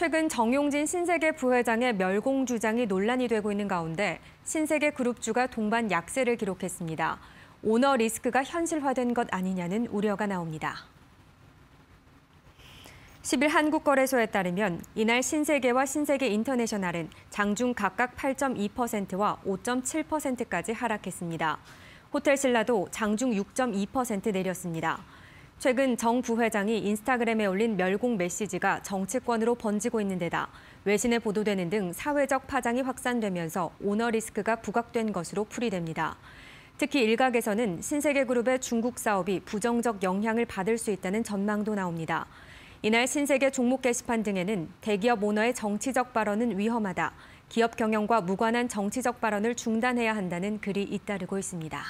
최근 정용진 신세계 부회장의 멸공 주장이 논란이 되고 있는 가운데 신세계 그룹주가 동반 약세를 기록했습니다. 오너 리스크가 현실화된 것 아니냐는 우려가 나옵니다. 10일 한국거래소에 따르면 이날 신세계와 신세계 인터내셔널은 장중 각각 8.2%와 5.7%까지 하락했습니다. 호텔신라도 장중 6.2% 내렸습니다. 최근 정 부회장이 인스타그램에 올린 멸공 메시지가 정치권으로 번지고 있는 데다 외신에 보도되는 등 사회적 파장이 확산되면서 오너 리스크가 부각된 것으로 풀이됩니다. 특히 일각에서는 신세계 그룹의 중국 사업이 부정적 영향을 받을 수 있다는 전망도 나옵니다. 이날 신세계 종목 게시판 등에는 대기업 오너의 정치적 발언은 위험하다. 기업 경영과 무관한 정치적 발언을 중단해야 한다는 글이 잇따르고 있습니다.